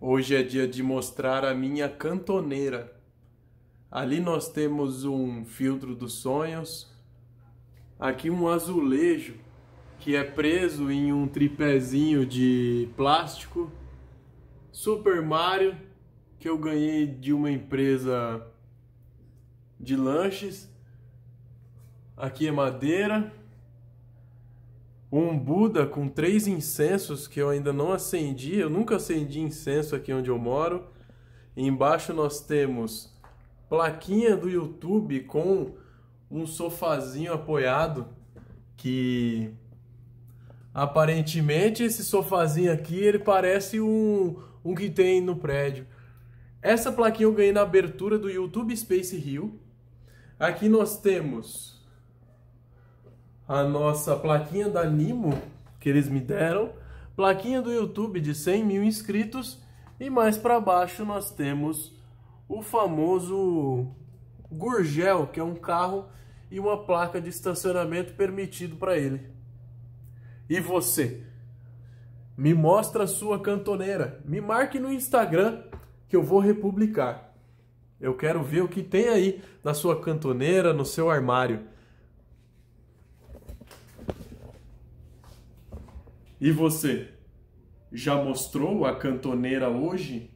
Hoje é dia de mostrar a minha cantoneira. Ali nós temos um filtro dos sonhos, aqui um azulejo que é preso em um tripézinho de plástico, Super Mario que eu ganhei de uma empresa de lanches, aqui é madeira um Buda com três incensos que eu ainda não acendi. Eu nunca acendi incenso aqui onde eu moro. embaixo nós temos plaquinha do YouTube com um sofazinho apoiado que aparentemente esse sofazinho aqui ele parece um, um que tem no prédio. Essa plaquinha eu ganhei na abertura do YouTube Space Hill. Aqui nós temos a nossa plaquinha da Nimo que eles me deram, plaquinha do YouTube de 100 mil inscritos e mais para baixo nós temos o famoso Gurgel, que é um carro e uma placa de estacionamento permitido para ele. E você? Me mostra a sua cantoneira. Me marque no Instagram que eu vou republicar. Eu quero ver o que tem aí na sua cantoneira, no seu armário. E você? Já mostrou a cantoneira hoje?